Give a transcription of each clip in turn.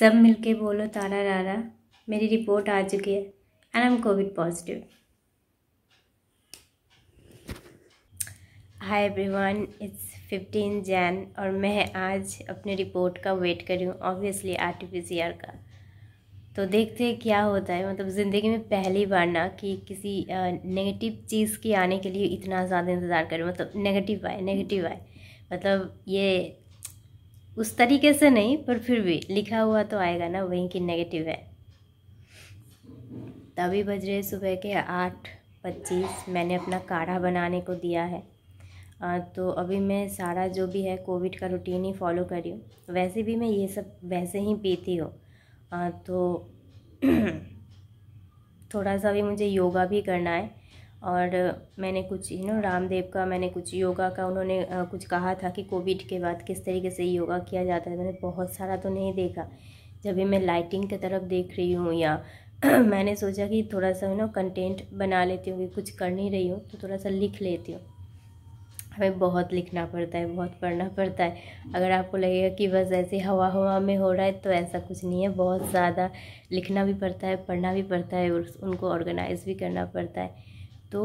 सब मिलके बोलो तारा रारा मेरी रिपोर्ट आ चुकी है and I am covid positive hi everyone it's fifteen Jan और मैं आज अपने रिपोर्ट का वेट कर रही हूँ obviously R T P C R का तो देखते हैं क्या होता है मतलब ज़िंदगी में पहली बार ना कि किसी नेगेटिव चीज़ की आने के लिए इतना ज़्यादा इंतज़ार करें मतलब नेगेटिव आए नेगेटिव आए मतलब ये उस तरीके से नहीं पर फिर भी लिखा हुआ तो आएगा ना वहीं की नेगेटिव है तभी बज रहे सुबह के आठ पच्चीस मैंने अपना काढ़ा बनाने को दिया है आ, तो अभी मैं सारा जो भी है कोविड का रूटीन ही फॉलो कर रही हूँ वैसे भी मैं ये सब वैसे ही पीती हूँ तो थोड़ा सा भी मुझे योगा भी करना है और मैंने कुछ यू नो रामदेव का मैंने कुछ योगा का उन्होंने कुछ कहा था कि कोविड के बाद किस तरीके से योगा किया जाता है मैंने बहुत सारा तो नहीं देखा जब भी मैं लाइटिंग की तरफ देख रही हूँ या मैंने सोचा कि थोड़ा सा यू नो कंटेंट बना लेती हूँ कि कुछ कर नहीं रही हूँ तो थोड़ा सा लिख लेती हूँ हमें बहुत लिखना पड़ता है बहुत पढ़ना पड़ता है अगर आपको लगेगा कि बस ऐसे हवा हवा में हो रहा है तो ऐसा कुछ नहीं है बहुत ज़्यादा लिखना भी पड़ता है पढ़ना भी पड़ता है और उनको ऑर्गेनाइज भी करना पड़ता है तो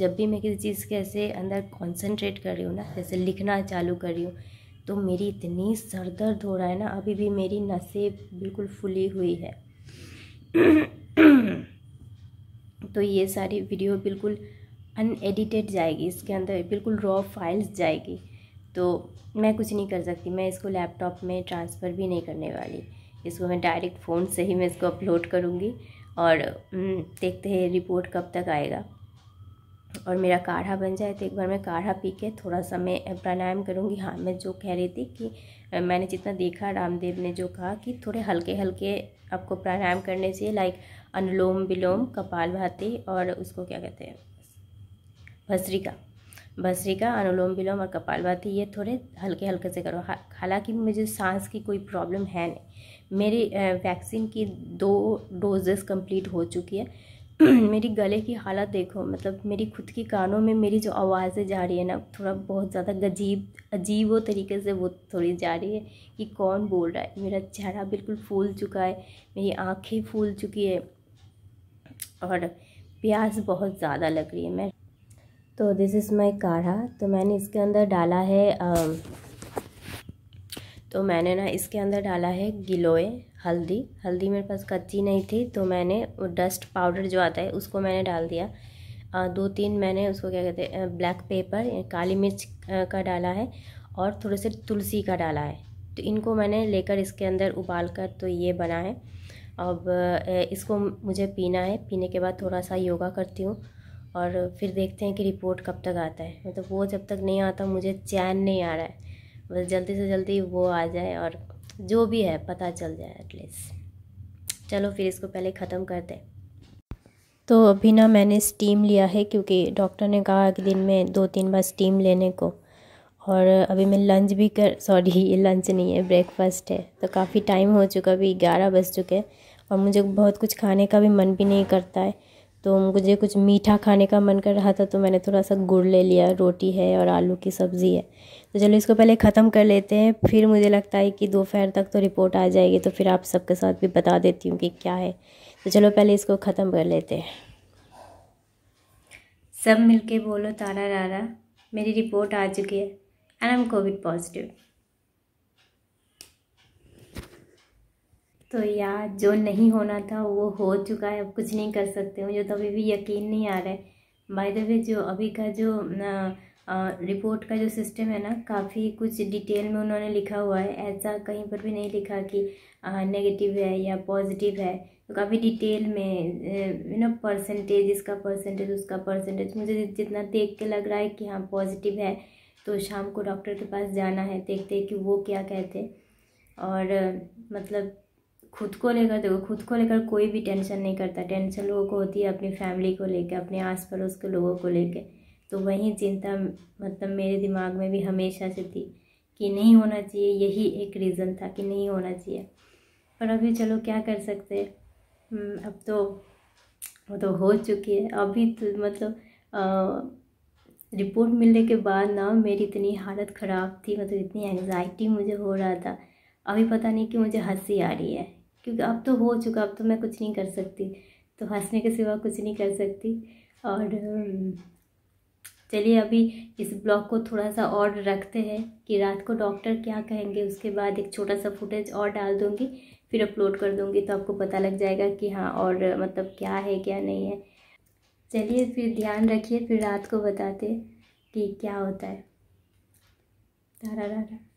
जब भी मैं किसी चीज़ के ऐसे अंदर कंसंट्रेट कर रही हूँ ना जैसे लिखना चालू कर रही हूँ तो मेरी इतनी सर दर्द हो रहा है ना अभी भी मेरी नसें बिल्कुल फुली हुई है तो ये सारी वीडियो बिल्कुल अनएडिटेड जाएगी इसके अंदर बिल्कुल रॉ फाइल्स जाएगी तो मैं कुछ नहीं कर सकती मैं इसको लैपटॉप में ट्रांसफ़र भी नहीं करने वाली इसको मैं डायरेक्ट फ़ोन से ही मैं इसको अपलोड करूँगी और हम्म, देखते हैं रिपोर्ट कब तक आएगा और मेरा काढ़ा बन जाए तो एक बार मैं काढ़ा पी के थोड़ा सा मैं प्राणायाम करूँगी हाँ मैं जो कह रही थी कि मैंने जितना देखा रामदेव ने जो कहा कि थोड़े हल्के हल्के आपको प्राणायाम करने से लाइक अनुलोम विलोम कपाल भाती और उसको क्या कहते हैं भस्रिका भस्रिका अनुलोम विलोम और कपाल भाती ये थोड़े हल्के हल्के से करो हालांकि मुझे सांस की कोई प्रॉब्लम है नहीं मेरी वैक्सीन की दो डोजेस कंप्लीट हो चुकी है मेरी गले की हालत देखो मतलब मेरी खुद की कानों में मेरी जो आवाज़ें जा रही है ना थोड़ा बहुत ज़्यादा गजीब अजीब वो तरीके से वो थोड़ी जा रही है कि कौन बोल रहा है मेरा चेहरा बिल्कुल फूल चुका है मेरी आंखें फूल चुकी है और प्यास बहुत ज़्यादा लग रही है मैं तो दिस इज़ माई काढ़ा तो मैंने इसके अंदर डाला है आ, तो मैंने ना इसके अंदर डाला है गिलोए हल्दी हल्दी मेरे पास कच्ची नहीं थी तो मैंने डस्ट पाउडर जो आता है उसको मैंने डाल दिया आ, दो तीन मैंने उसको क्या कहते हैं ब्लैक पेपर काली मिर्च का डाला है और थोड़े से तुलसी का डाला है तो इनको मैंने लेकर इसके अंदर उबाल कर तो ये बना है अब इसको मुझे पीना है पीने के बाद थोड़ा सा योगा करती हूँ और फिर देखते हैं कि रिपोर्ट कब तक आता है मतलब तो वो जब तक नहीं आता मुझे चैन नहीं आ रहा है बस मतलब जल्दी से जल्दी वो आ जाए और जो भी है पता चल जाए एटलीस्ट चलो फिर इसको पहले ख़त्म कर दें तो अभी ना मैंने स्टीम लिया है क्योंकि डॉक्टर ने कहा कि दिन में दो तीन बार स्टीम लेने को और अभी मैं लंच भी कर सॉरी ये लंच नहीं है ब्रेकफास्ट है तो काफ़ी टाइम हो चुका अभी ग्यारह बज चुके हैं और मुझे बहुत कुछ खाने का भी मन भी नहीं करता है तो मुझे कुछ मीठा खाने का मन कर रहा था तो मैंने थोड़ा सा गुड़ ले लिया रोटी है और आलू की सब्ज़ी है तो चलो इसको पहले ख़त्म कर लेते हैं फिर मुझे लगता है कि दोपहर तक तो रिपोर्ट आ जाएगी तो फिर आप सबके साथ भी बता देती हूँ कि क्या है तो चलो पहले इसको ख़त्म कर लेते हैं सब मिलके बोलो तारा रारा मेरी रिपोर्ट आ चुकी है and I am covid positive तो यार जो नहीं होना था वो हो चुका है अब कुछ नहीं कर सकते मुझे तो अभी भी यकीन नहीं आ रहा है बाय द वे जो अभी का जो आ, आ, रिपोर्ट का जो सिस्टम है ना काफ़ी कुछ डिटेल में उन्होंने लिखा हुआ है ऐसा कहीं पर भी नहीं लिखा कि नेगेटिव है या पॉजिटिव है तो काफ़ी डिटेल में यू नो परसेंटेज इसका परसेंटेज उसका परसेंटेज मुझे जितना देख के लग रहा है कि हाँ पॉजिटिव है तो शाम को डॉक्टर के पास जाना है देखते हैं कि वो क्या कहते हैं और मतलब खुद को लेकर देखो खुद को लेकर कोई भी टेंशन नहीं करता टेंशन लोगों को होती है अपनी फैमिली को लेकर अपने आस पड़ोस के लोगों को लेकर तो वही चिंता मतलब मेरे दिमाग में भी हमेशा से थी कि नहीं होना चाहिए यही एक रीज़न था कि नहीं होना चाहिए पर अभी चलो क्या कर सकते हम्म, अब तो वो तो हो चुकी है अभी तो मतलब आ, रिपोर्ट मिलने के बाद ना मेरी इतनी हालत ख़राब थी मतलब इतनी एंगजाइटी मुझे हो रहा था अभी पता नहीं कि मुझे हंसी आ रही है क्योंकि अब तो हो चुका अब तो मैं कुछ नहीं कर सकती तो हंसने के सिवा कुछ नहीं कर सकती और चलिए अभी इस ब्लॉग को थोड़ा सा और रखते हैं कि रात को डॉक्टर क्या कहेंगे उसके बाद एक छोटा सा फुटेज और डाल दूँगी फिर अपलोड कर दूँगी तो आपको पता लग जाएगा कि हाँ और मतलब क्या है क्या नहीं है चलिए फिर ध्यान रखिए फिर रात को बताते कि क्या होता है तारा रारा